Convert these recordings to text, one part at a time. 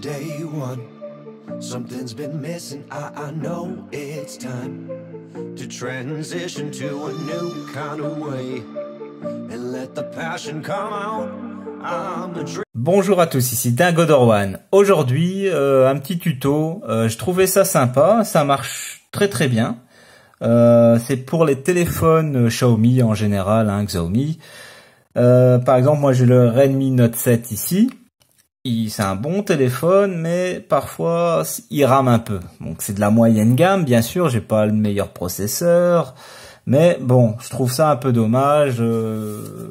day one. Something's been missing, I, know it's time to transition to a new kind of way and let the passion come out. Bonjour à tous, ici Dingo Dorwan. Aujourd'hui, euh, un petit tuto. Euh, je trouvais ça sympa, ça marche très très bien. Euh, c'est pour les téléphones Xiaomi en général, hein, Xiaomi. par exemple, moi j'ai le Redmi Note 7 ici c'est un bon téléphone, mais parfois il rame un peu. Donc c'est de la moyenne gamme, bien sûr, j'ai pas le meilleur processeur, mais bon, je trouve ça un peu dommage. Euh,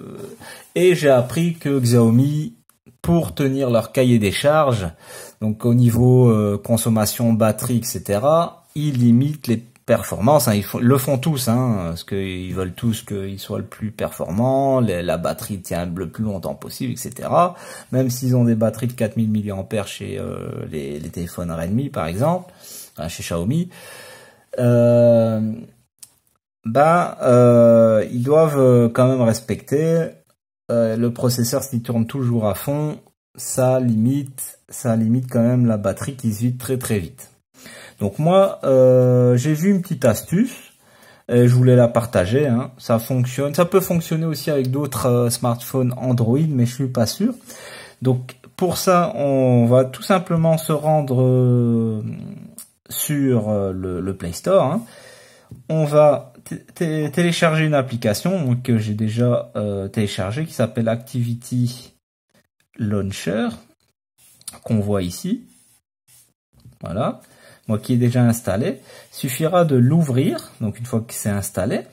et j'ai appris que Xiaomi, pour tenir leur cahier des charges, donc au niveau euh, consommation batterie, etc., ils limitent les performance. Hein, ils le font tous, hein, parce qu'ils veulent tous qu'ils soient le plus performant, la batterie tient le plus longtemps possible, etc. Même s'ils ont des batteries de 4000 mAh chez euh, les, les, téléphones Redmi, par exemple, chez Xiaomi, ben, ils doivent quand même respecter le processeur s'il tourne toujours à fond, ça limite, ça limite quand même la batterie qui se très très vite. Donc moi, euh, j'ai vu une petite astuce et je voulais la partager. Hein. Ça fonctionne, ça peut fonctionner aussi avec d'autres euh, smartphones Android, mais je suis pas sûr. Donc pour ça, on va tout simplement se rendre euh, sur le, Play Store. Hein. On va télécharger une application que j'ai déjà téléchargée qui s'appelle Activity Launcher qu'on voit ici. Voilà moi qui est déjà installé, suffira de l'ouvrir, donc une fois que c'est installé.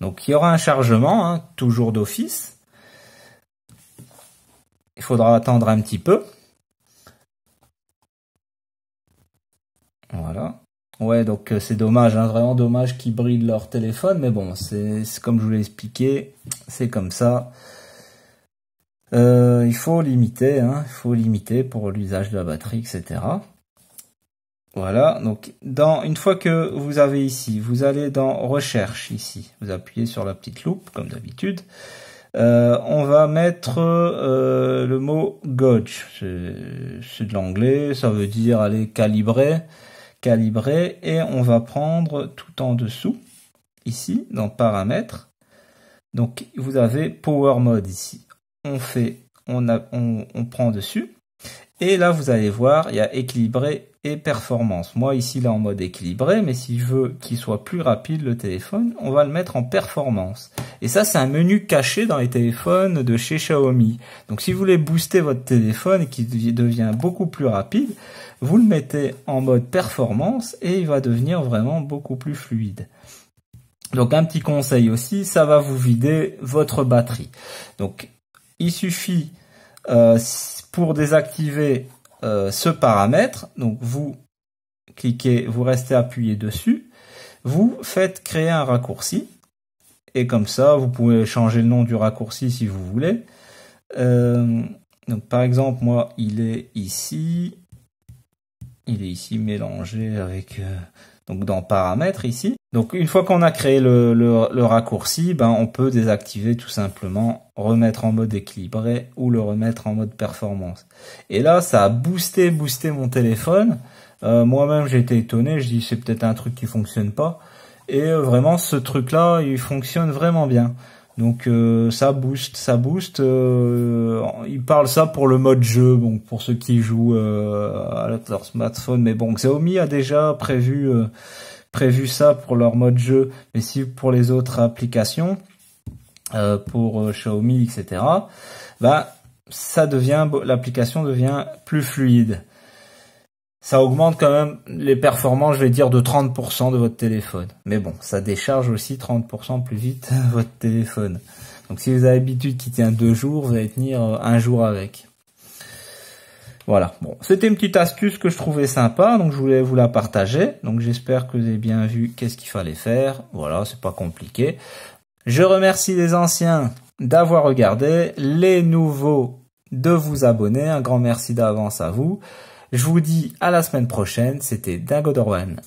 Donc il y aura un chargement, hein, toujours d'office. Il faudra attendre un petit peu. Voilà. Ouais, donc euh, c'est dommage, hein, vraiment dommage qu'ils brident leur téléphone, mais bon, c'est comme je vous l'ai expliqué, c'est comme ça. Euh, il faut limiter, hein, il faut limiter pour l'usage de la batterie, etc. Voilà, donc dans, une fois que vous avez ici, vous allez dans Recherche ici, vous appuyez sur la petite loupe comme d'habitude. Euh, on va mettre euh, le mot gauge, c'est de l'anglais, ça veut dire aller calibrer, calibrer, et on va prendre tout en dessous, ici, dans paramètres. Donc vous avez Power Mode ici. On fait, on, a, on prend dessus, et là, vous allez voir, il y a équilibré et performance. Moi, ici, là, en mode équilibré, mais si je veux qu'il soit plus rapide, le téléphone, on va le mettre en performance. Et ça, c'est un menu caché dans les téléphones de chez Xiaomi. Donc, si vous voulez booster votre téléphone qui devient beaucoup plus rapide, vous le mettez en mode performance et il va devenir vraiment beaucoup plus fluide. Donc, un petit conseil aussi, ça va vous vider votre batterie. Donc, il suffit... Euh, pour désactiver euh, ce paramètre, donc vous cliquez, vous restez appuyé dessus, vous faites créer un raccourci, et comme ça, vous pouvez changer le nom du raccourci si vous voulez. Euh, donc par exemple, moi, il est ici, il est ici mélangé avec euh, donc dans paramètres ici. Donc une fois qu'on a créé le, le, le raccourci, ben on peut désactiver tout simplement, remettre en mode équilibré ou le remettre en mode performance. Et là ça a boosté, boosté mon téléphone. Euh, moi-même j'ai été étonné, je dis c'est peut-être un truc qui fonctionne pas. Et euh, vraiment ce truc là il fonctionne vraiment bien. Donc euh, ça booste, ça booste. Euh, il parle ça pour le mode jeu, donc pour ceux qui jouent euh, à leur smartphone. Mais bon, Xiaomi a déjà prévu prévu ça pour leur mode jeu, mais si pour les autres applications, pour Xiaomi, etc. Bah ça devient l'application devient plus fluide ça augmente quand même les performances, je vais dire, de 30% de votre téléphone. Mais bon, ça décharge aussi 30% plus vite votre téléphone. Donc si vous avez l'habitude qui tient deux jours, vous allez tenir euh, un jour avec. Voilà, bon, c'était une petite astuce que je trouvais sympa, donc je voulais vous la partager. Donc j'espère que vous avez bien vu qu'est-ce qu'il fallait faire. Voilà, c'est pas compliqué. Je remercie les anciens d'avoir regardé, les nouveaux de vous abonner. Un grand merci d'avance à vous. Je vous dis à la semaine prochaine, c'était Dingo Dorwan.